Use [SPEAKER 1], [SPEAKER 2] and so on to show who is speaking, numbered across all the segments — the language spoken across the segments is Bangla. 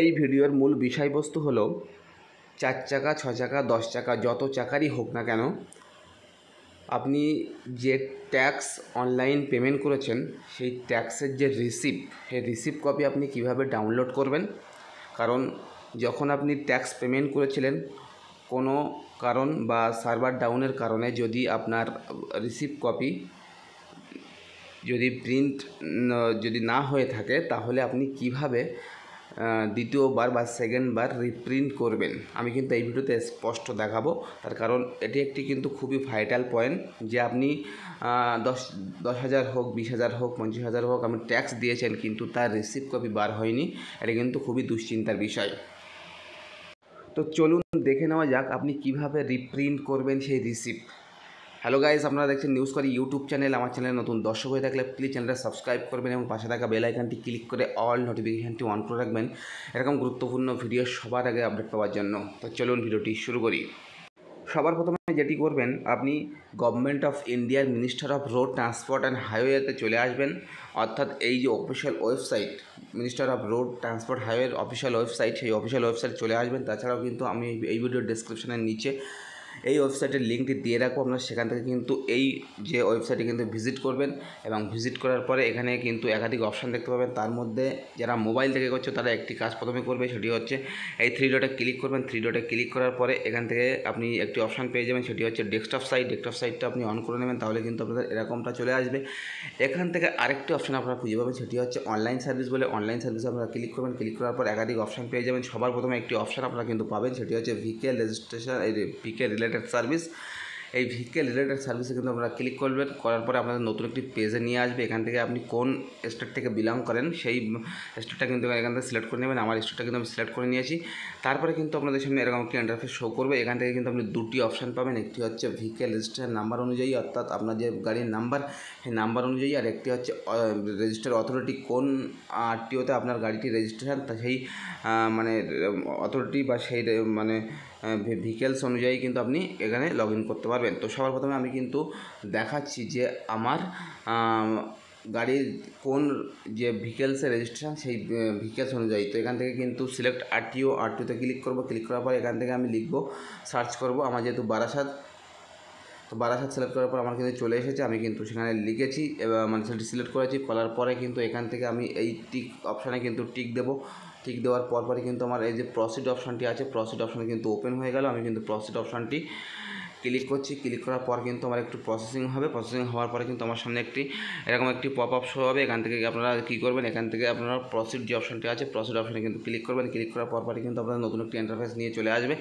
[SPEAKER 1] এই ভিডিওর মূল বিষয়বস্তু হলো চার চাকা ছ চাকা দশ চাকা যত চাকারই হোক না কেন আপনি যে ট্যাক্স অনলাইন পেমেন্ট করেছেন সেই ট্যাক্সের যে রিসিপ্ট সেই রিসিপ কপি আপনি কিভাবে ডাউনলোড করবেন কারণ যখন আপনি ট্যাক্স পেমেন্ট করেছিলেন কোনো কারণ বা সার্ভার ডাউনের কারণে যদি আপনার রিসিপ কপি যদি প্রিন্ট যদি না হয়ে থাকে তাহলে আপনি কিভাবে দ্বিতীয়বার বা সেকেন্ডবার রিপ্রিন্ট করবেন আমি কিন্তু এই ভিডিওতে স্পষ্ট দেখাবো তার কারণ এটি একটি কিন্তু খুবই ভাইটাল পয়েন্ট যে আপনি দশ দশ হাজার হোক বিশ হাজার হোক পঞ্চাশ হাজার হোক আপনি ট্যাক্স দিয়েছেন কিন্তু তার রিসিভ কপি বার হয়নি এটা কিন্তু খুবই দুশ্চিন্তার বিষয় তো চলুন দেখে নেওয়া যাক আপনি কিভাবে রিপ্রিন্ট করবেন সেই রিসিপ্ট হ্যালো গাইজ আপনারা দেখছেন নিউজ করি ইউটিউব চ্যানেল আমার চ্যানেলে নতুন দর্শক হয়ে থাকলে প্লিজ চ্যানেলটা সাবস্ক্রাইব করবেন এবং পাশে থাকা বেল আইকনটি ক্লিক করে অল নোটিফিকেশানটি অন করে রাখবেন এরকম গুরুত্বপূর্ণ ভিডিও সবার আগে আপডেট পাওয়ার জন্য তো চলুন ভিডিওটি শুরু করি সবার প্রথমে যেটি করবেন আপনি গভর্নমেন্ট অফ ইন্ডিয়ার minister of road transport and হাইওয়েতে চলে আসবেন অর্থাৎ এই যে official website minister of road transport হাইওয়ের অফিসিয়াল ওয়েবসাইট সেই অফিসিয়াল ওয়েবসাইট চলে আসবেন তাছাড়াও কিন্তু আমি এই ভিডিও ডিসক্রিপশানের নিচে এই ওয়েবসাইটের লিঙ্কটি দিয়ে রাখবো আপনার সেখান থেকে কিন্তু এই যে ওয়েবসাইটে কিন্তু ভিজিট করবেন এবং ভিজিট করার পরে এখানে কিন্তু একাধিক অপশান দেখতে পাবেন তার মধ্যে যারা মোবাইল থেকে করছে তারা একটি কাজ প্রথমে করবে সেটি হচ্ছে এই থ্রি ডটে ক্লিক করবেন থ্রি ডটে ক্লিক করার পরে এখান থেকে আপনি একটি অপশান পেয়ে যাবেন সেটি হচ্ছে ডেস্কটপ সাইট ডেস্কটপ সাইটটা আপনি অন করে নেবেন তাহলে কিন্তু আপনাদের এরকমটা চলে আসবে এখান থেকে আরেকটি অপশান আপনারা খুঁজে পাবেন সেটি হচ্ছে অনলাইন সার্ভিস বলে অনলাইন সার্ভিস আপনারা ক্লিক করবেন ক্লিক করার পর একাধিক অপশান পেয়ে যাবেন সবার প্রথমে একটি অপশান আপনারা কিন্তু পাবেন সেটি হচ্ছে ভিকে রেজিস্ট্রেশন ভিকে রিলে রিলেটেড সার্ভিস এই ভিকেল রিলেটেড সার্ভিসে কিন্তু আপনারা ক্লিক করবেন করার পরে আপনাদের নতুন একটি পেজে নিয়ে আসবে এখান থেকে আপনি কোন স্টেট থেকে বিলং করেন সেই স্টেটটা কিন্তু এখান থেকে সিলেক্ট করে নেবেন আমার স্টেটটা কিন্তু আমি সিলেক্ট করে নিয়েছি তারপরে কিন্তু আপনাদের সামনে এরকম একটি ইন্টারফেস শো করবে এখান থেকে কিন্তু আপনি দুটি অপশান পাবেন একটি হচ্ছে ভিকেল রেজিস্টার নাম্বার অনুযায়ী অর্থাৎ আপনার যে গাড়ির নাম্বার সেই নাম্বার অনুযায়ী আর একটি হচ্ছে রেজিস্টার অথরিটি কোন আরটিওতে আপনার গাড়িটি রেজিস্ট্রেশন তা সেই মানে অথরিটি বা সেই মানে ভেহিকেলস অনুযায়ী কিন্তু আপনি এখানে লগ করতে পারবেন তো সবার প্রথমে আমি কিন্তু দেখাচ্ছি যে আমার গাড়ির কোন যে ভেহিকেলসের রেজিস্ট্রেশন সেই ভেহিকেলস অনুযায়ী তো এখান থেকে কিন্তু সিলেক্ট আরটিও আরটিওতে ক্লিক করব ক্লিক করার পর এখান থেকে আমি লিখব সার্চ করব আমার যেহেতু বারাসাত তো বারাসাত সিলেক্ট করার পর আমার কিন্তু চলে এসেছে আমি কিন্তু সেখানে লিখেছি এবং মানে সেটি সিলেক্ট করেছি করার পরে কিন্তু এখান থেকে আমি এই টিক অপশানে কিন্তু টিক দেবো টিক দেওয়ার পরপরই কিন্তু আমার এই যে প্রসিড অপশানটি আছে প্রসিড অপশানটি কিন্তু ওপেন হয়ে গেল আমি কিন্তু প্রসিড অপশানটি ক্লিক করছি ক্লিক করার পর কিন্তু আমার একটু প্রসেসিং হবে প্রসেসিং হওয়ার পরে কিন্তু আমার সামনে একটি এরকম একটি পপ আপ শো হবে এখান থেকে আপনারা কী করবেন এখান থেকে আপনারা প্রসিড যে অপশনটি আছে প্রসিড অপশনে কিন্তু ক্লিক করবেন ক্লিক করার পর পরে কিন্তু আপনারা নতুন একটি ইন্টারফেস নিয়ে চলে আসবে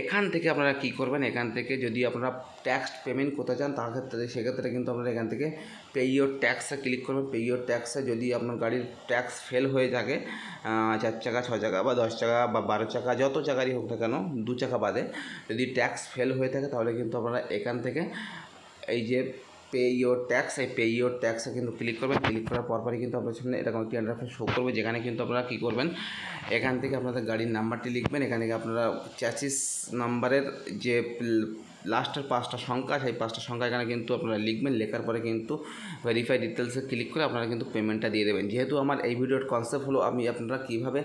[SPEAKER 1] এখান থেকে আপনারা কী করবেন এখান থেকে যদি আপনারা ট্যাক্স পেমেন্ট করতে চান তার সেক্ষেত্রে কিন্তু আপনারা এখান থেকে পে ইয়োর ট্যাক্সে ক্লিক করবেন পে ইয়োর ট্যাক্সে যদি আপনার গাড়ির ট্যাক্স ফেল হয়ে থাকে চার চাকা ছ চাকা বা দশ চাকা বা বারো চাকা যত চাকারই হোক না কেন দু চাকা বাদে যদি ট্যাক্স ফেল হয়ে থাকে তাহলে তাহলে কিন্তু আপনারা এখান থেকে এই যে পে ইয়োর ট্যাক্স এই পে ইয়োর ট্যাক্সে কিন্তু ক্লিক করবেন ক্লিক করার পরপরই কিন্তু আপনার সামনে এরকম একটি ইন্টারফেস শো করবে যেখানে কিন্তু আপনারা কী করবেন এখান থেকে আপনাদের গাড়ির নাম্বারটি লিখবেন এখানে আপনারা চ্যাচিস নাম্বারের যে লাস্টের পাঁচটা সংখ্যা সেই পাঁচটা সংখ্যা এখানে কিন্তু আপনারা লিখবেন লেখার পরে কিন্তু ভেরিফাই ডিটেলসে ক্লিক করে আপনারা কিন্তু পেমেন্টটা দিয়ে দেবেন যেহেতু আমার এই ভিডিওর কনসেপ্ট হলো আমি আপনারা কীভাবে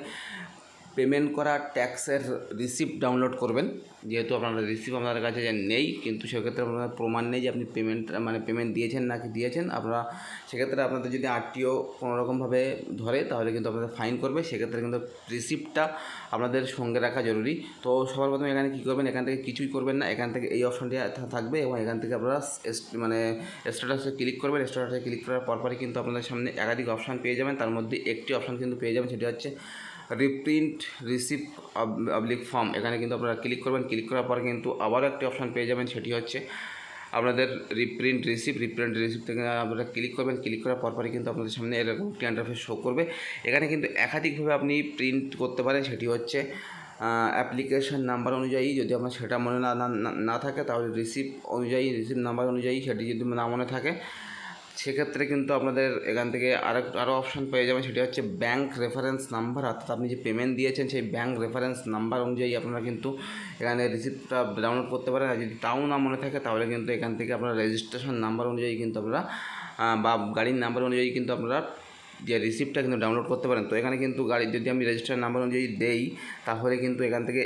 [SPEAKER 1] পেমেন্ট করা ট্যাক্সের রিসিপ্ট ডাউনলোড করবেন যেহেতু আপনার রিসিপ্ট আপনার কাছে নেই কিন্তু সেক্ষেত্রে আপনার প্রমাণ নেই যে আপনি পেমেন্ট মানে পেমেন্ট দিয়েছেন নাকি দিয়েছেন আপনারা সেক্ষেত্রে আপনাদের যদি আরটিও কোনোরকমভাবে ধরে তাহলে কিন্তু আপনাদের ফাইন করবে সেক্ষেত্রে কিন্তু রিসিপ্টটা আপনাদের সঙ্গে রাখা জরুরি তো সবার প্রথমে এখানে কী করবেন এখান থেকে কিছুই করবেন না এখান থেকে এই অপশনটি থাকবে এবং এখান থেকে আপনারা মানে স্ট্যাটাসে ক্লিক করবেন স্ট্যাটাসে ক্লিক করার পরপরই কিন্তু আপনাদের সামনে একাধিক অপশান পেয়ে যাবেন তার মধ্যে একটি অপশান কিন্তু পেয়ে যাবেন সেটি হচ্ছে রিপ্রিন্ট রিসিপ্ট পাবলিক ফর্ম এখানে কিন্তু আপনারা ক্লিক করবেন ক্লিক করার পর কিন্তু আবারও একটি অপশান পেয়ে যাবেন সেটি হচ্ছে আপনাদের রিপ্রিন্ট রিসিপ্ট রিপ্রিন্ট রিসিপ থেকে আপনারা ক্লিক করবেন ক্লিক করার পর পরই কিন্তু আপনাদের সামনে এরকম একটি ইন্টারফেস শো করবে এখানে কিন্তু একাধিকভাবে আপনি প্রিন্ট করতে পারেন সেটি হচ্ছে অ্যাপ্লিকেশন নাম্বার অনুযায়ী যদি আপনার সেটা মনে না না থাকে তাহলে রিসিপ্ট অনুযায়ী রিসিপ্ট নাম্বার অনুযায়ী সেটি যদি না মনে থাকে সেক্ষেত্রে কিন্তু আপনাদের এখান থেকে আরেকটা আরও অপশান পেয়ে যাবেন সেটি হচ্ছে ব্যাংক রেফারেন্স নাম্বার অর্থাৎ আপনি যে পেমেন্ট দিয়েছেন সেই ব্যাঙ্ক রেফারেন্স নাম্বার অনুযায়ী আপনারা কিন্তু এখানে রিসিপ্টটা ডাউনলোড করতে পারেন আর যদি তাও না মনে থাকে তাহলে কিন্তু এখান থেকে আপনারা রেজিস্ট্রেশন নাম্বার অনুযায়ী কিন্তু আপনারা বা গাড়ির নাম্বার অনুযায়ী কিন্তু আপনারা যে রিসিপ্টটা কিন্তু ডাউনলোড করতে পারেন তো এখানে কিন্তু গাড়ি যদি আমি রেজিস্টার নাম্বার অনুযায়ী দেই তাহলে কিন্তু এখান থেকে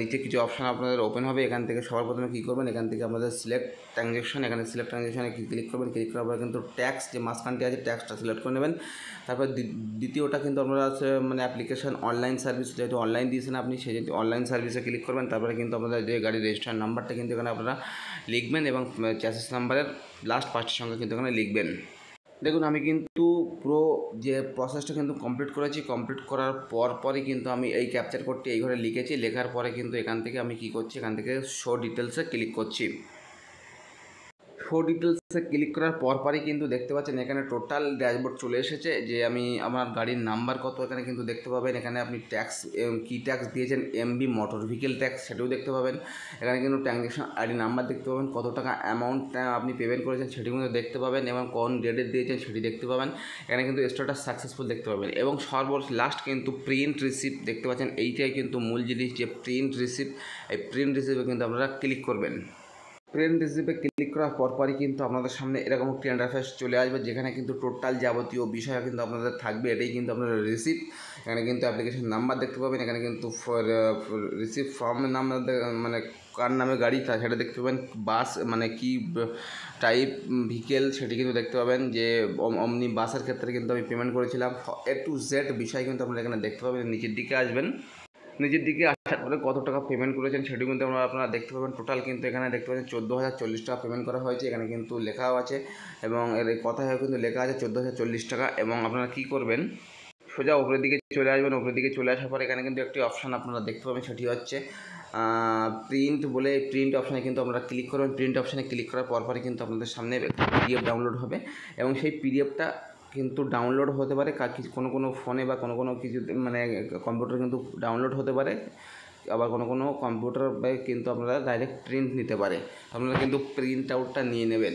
[SPEAKER 1] নিচে কিছু অপশান আপনাদের ওপেন হবে এখান থেকে সবার প্রথমে কী করবেন এখান থেকে আমাদের সিলেক্ট ট্রানজ্যাকশন এখানে সিলেক্ট ট্রানজ্যাকশনে ক্লিক করবেন ক্লিক করার পর কিন্তু ট্যাক্স যে মাঝখানটি আছে ট্যাক্সটা সিলেক্ট করে নেবেন তারপর দ্বিতীয়টা কিন্তু আপনারা মানে অ্যাপ্লিকেশন অনলাইন সার্ভিস যেহেতু অনলাইন দিয়েছেন আপনি সেই যদি অনলাইন সার্ভিসে ক্লিক করবেন তারপরে কিন্তু আপনাদের যে গাড়ির রেজিস্টার নাম্বারটা কিন্তু এখানে আপনারা লিখবেন এবং চ্যাসেস নাম্বারের লাস্ট পাঁচটির সঙ্গে কিন্তু এখানে লিখবেন দেখুন আমি কিন্তু পুরো যে প্রসেসটা কিন্তু কমপ্লিট করেছি কমপ্লিট করার পর পরই কিন্তু আমি এই ক্যাপচার কোডটি এই ঘরে লিখেছি লেখার পরে কিন্তু এখান থেকে আমি কি করছি এখান থেকে শো ডিটেলসে ক্লিক করছি ফোর ডিটেলসে ক্লিক করার পরপরই কিন্তু দেখতে পাচ্ছেন এখানে টোটাল ড্যাশবোর্ড চলে এসেছে যে আমি আমার গাড়ির নাম্বার কত এখানে কিন্তু দেখতে পাবেন এখানে আপনি ট্যাক্স কী ট্যাক্স দিয়েছেন এমবি মোটর ভেহিকেল ট্যাক্স সেটাও দেখতে পাবেন এখানে কিন্তু ট্রানজ্যাকশন আইডি নাম্বার দেখতে পাবেন কত টাকা অ্যামাউন্ট আপনি পেমেন্ট করেছেন সেটি কিন্তু দেখতে পাবেন এবং কোন ডেটে দিয়েছেন সেটি দেখতে পাবেন এখানে কিন্তু স্ট্যাটাস সাকসেসফুল দেখতে পাবেন এবং সর্ব লাস্ট কিন্তু প্রিন্ট রিসিপ্ট দেখতে পাচ্ছেন এইটাই কিন্তু মূল জিনিস যে প্রিন্ট রিসিপ্ট এই প্রিন্ট রিসিপ্টে কিন্তু আপনারা ক্লিক করবেন ট্রেন রেসিপে ক্লিক করার পরপরই কিন্তু আপনাদের সামনে এরকম ট্রেন অ্যাফেয়ার্স চলে আসবে যেখানে কিন্তু টোটাল যাবতীয় বিষয় কিন্তু আপনাদের থাকবে এটাই কিন্তু আপনাদের রিসিপ এখানে কিন্তু অ্যাপ্লিকেশন নাম্বার দেখতে পাবেন এখানে কিন্তু রিসিপ ফর্মের নাম মানে কার নামে গাড়ি সেটা দেখতে পাবেন বাস মানে কি টাইপ ভিকেল সেটি কিন্তু দেখতে পাবেন যে অমনি বাসের ক্ষেত্রে কিন্তু আমি পেমেন্ট করেছিলাম এ টু জেড বিষয় কিন্তু আপনারা এখানে দেখতে পাবেন নিচের দিকে আসবেন নিজের দিকে আসার পরে কত টাকা পেমেন্ট করেছেন সেটি কিন্তু আমরা আপনারা দেখতে পাবেন টোটাল কিন্তু এখানে দেখতে পাচ্ছেন চোদ্দো হাজার চল্লিশ টাকা পেমেন্ট করা হয়েছে এখানে কিন্তু লেখাও আছে এবং এর কথায় কিন্তু লেখা আছে চোদ্দো হাজার চল্লিশ টাকা এবং আপনারা কী করবেন সোজা উপরের দিকে চলে আসবেন উপরের দিকে চলে আসার পর এখানে কিন্তু একটি অপশান আপনারা দেখতে পাবেন সেটি হচ্ছে প্রিন্ট বলে প্রিন্ট অপশানে কিন্তু আপনারা ক্লিক করবেন প্রিন্ট অপশানে ক্লিক করার পরপরই কিন্তু আপনাদের সামনে পিডিএফ ডাউনলোড হবে এবং সেই পিডিএফটা কিন্তু ডাউনলোড হতে পারে কোনো কোনো ফোনে বা কোনো কোনো কিছু মানে কম্পিউটার কিন্তু ডাউনলোড হতে পারে আবার কোনো কোনো কম্পিউটার কিন্তু আপনারা ডাইরেক্ট প্রিন্ট নিতে পারে আপনারা কিন্তু প্রিন্ট আউটটা নিয়ে নেবেন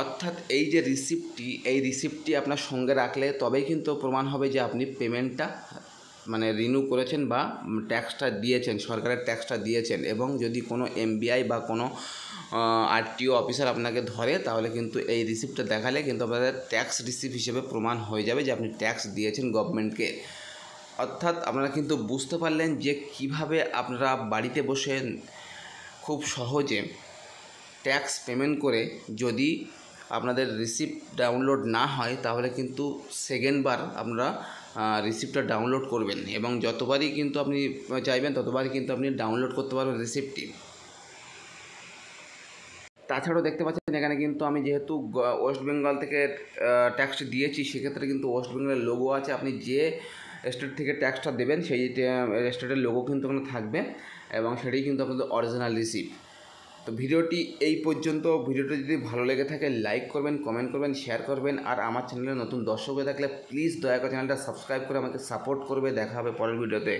[SPEAKER 1] অর্থাৎ এই যে রিসিপ্টটি এই রিসিপ্টটি আপনার সঙ্গে রাখলে তবেই কিন্তু প্রমাণ হবে যে আপনি পেমেন্টটা মানে রিনিউ করেছেন বা ট্যাক্সটা দিয়েছেন সরকারের ট্যাক্সটা দিয়েছেন এবং যদি কোনো এমবিআই বা কোনো আরটিও অফিসার আপনাকে ধরে তাহলে কিন্তু এই রিসিপ্টটা দেখালে কিন্তু আপনাদের ট্যাক্স রিসিপ্ট হিসেবে প্রমাণ হয়ে যাবে যে আপনি ট্যাক্স দিয়েছেন গভর্নমেন্টকে অর্থাৎ আপনারা কিন্তু বুঝতে পারলেন যে কিভাবে আপনারা বাড়িতে বসে খুব সহজে ট্যাক্স পেমেন্ট করে যদি আপনাদের রিসিপ্ট ডাউনলোড না হয় তাহলে কিন্তু সেকেন্ডবার আপনারা রিসিপ্টটা ডাউনলোড করবেন এবং যতবারই কিন্তু আপনি চাইবেন ততবারই কিন্তু আপনি ডাউনলোড করতে পারবেন রিসিপ্টটি তাছাড়াও দেখতে পাচ্ছেন এখানে কিন্তু আমি যেহেতু ওয়েস্ট বেঙ্গল থেকে ট্যাক্সটি দিয়েছি সেক্ষেত্রে কিন্তু ওয়েস্ট বেঙ্গলের লোগো আছে আপনি যে স্টেট থেকে ট্যাক্সটা দেবেন সেই স্টেটের লোগো কিন্তু ওখানে থাকবে এবং সেটাই কিন্তু আপনাদের অরিজিনাল রিসিপ্ট তো ভিডিওটি এই পর্যন্ত ভিডিওটি যদি ভালো লেগে থাকে লাইক করবেন কমেন্ট করবেন শেয়ার করবেন আর আমার চ্যানেলে নতুন দর্শক হয়ে থাকলে প্লিজ দয়া করে চ্যানেলটা সাবস্ক্রাইব করে আমাকে সাপোর্ট করবে দেখা হবে পরের ভিডিওতে